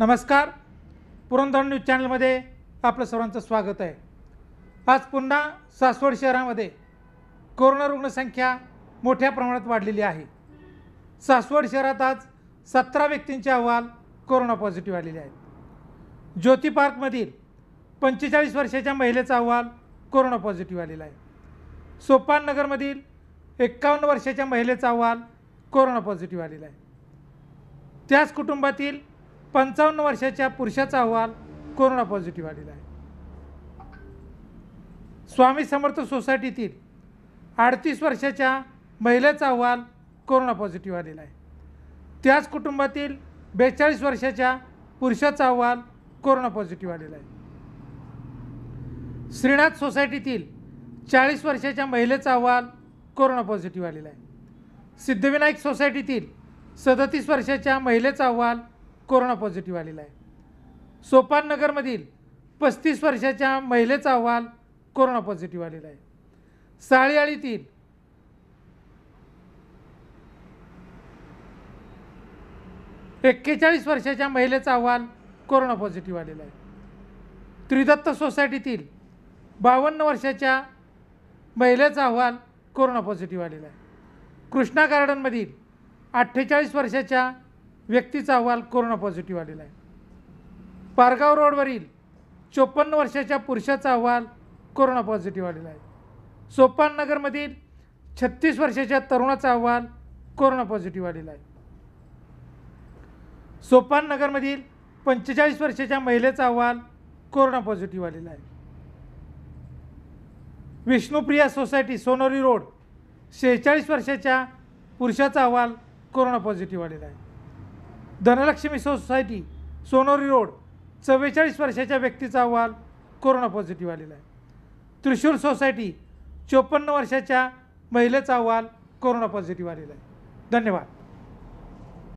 नमस्कार पुरंदर न्यूज चॅनलमध्ये आपलं सर्वांचं स्वागत आहे आज पुन्हा सासवड शहरामध्ये कोरोना रुग्णसंख्या मोठ्या प्रमाणात वाढलेली आहे सासवड शहरात आज सतरा व्यक्तींचे अहवाल कोरोना पॉझिटिव्ह आलेले आहेत ज्योती पार्कमधील पंचेचाळीस वर्षाच्या महिलेचा अहवाल कोरोना पॉझिटिव्ह आलेला आहे सोपान नगरमधील एक्कावन्न वर्षाच्या महिलेचा अहवाल कोरोना पॉझिटिव्ह आलेला आहे त्याच कुटुंबातील पंचावन्न वर्षाच्या पुरुषाचा अहवाल कोरोना पॉझिटिव्ह आलेला आहे स्वामी समर्थ सोसायटीतील अडतीस वर्षाच्या महिलेचा अहवाल कोरोना पॉझिटिव्ह आलेला आहे त्याच कुटुंबातील बेचाळीस वर्षाच्या पुरुषाचा अहवाल कोरोना पॉझिटिव्ह आलेला आहे श्रीनाथ सोसायटीतील चाळीस वर्षाच्या महिलेचा अहवाल कोरोना पॉझिटिव्ह आलेला आहे सिद्धविनायक सोसायटीतील सदतीस वर्षाच्या महिलेचा अहवाल कोरोना पॉझिटिव्ह आलेला आहे सोपाननगरमधील पस्तीस वर्षाच्या महिलेचा अहवाल कोरोना पॉझिटिव्ह आलेला आहे साळीआळीतील एक्केचाळीस वर्षाच्या महिलेचा अहवाल कोरोना पॉझिटिव्ह आलेला आहे त्रिदत्त सोसायटीतील बावन्न वर्षाच्या महिलेचा अहवाल कोरोना पॉझिटिव्ह आलेला आहे कृष्णा गार्डनमधील अठ्ठेचाळीस वर्षाच्या व्यक्तीचा अहवाल कोरोना पॉझिटिव्ह आलेला आहे पारगाव रोडवरील चोपन्न वर्षाच्या पुरुषाचा अहवाल कोरोना पॉझिटिव्ह आलेला आहे सोपान नगरमधील छत्तीस वर्षाच्या तरुणाचा अहवाल कोरोना पॉझिटिव्ह आलेला आहे सोपान नगरमधील पंचेचाळीस वर्षाच्या महिलेचा अहवाल कोरोना पॉझिटिव्ह आलेला आहे विष्णुप्रिया सोसायटी सोनोरी रोड शेहेचाळीस वर्षाच्या पुरुषाचा अहवाल कोरोना पॉझिटिव्ह आलेला आहे धनलक्ष्मी सोसायटी सोनोरी रोड चव्वेचाळीस वर्षाच्या व्यक्तीचा अहवाल कोरोना पॉझिटिव्ह आलेला आहे त्रिशूर सोसायटी चोपन्न वर्षाच्या महिलेचा अहवाल कोरोना पॉझिटिव्ह आलेला आहे धन्यवाद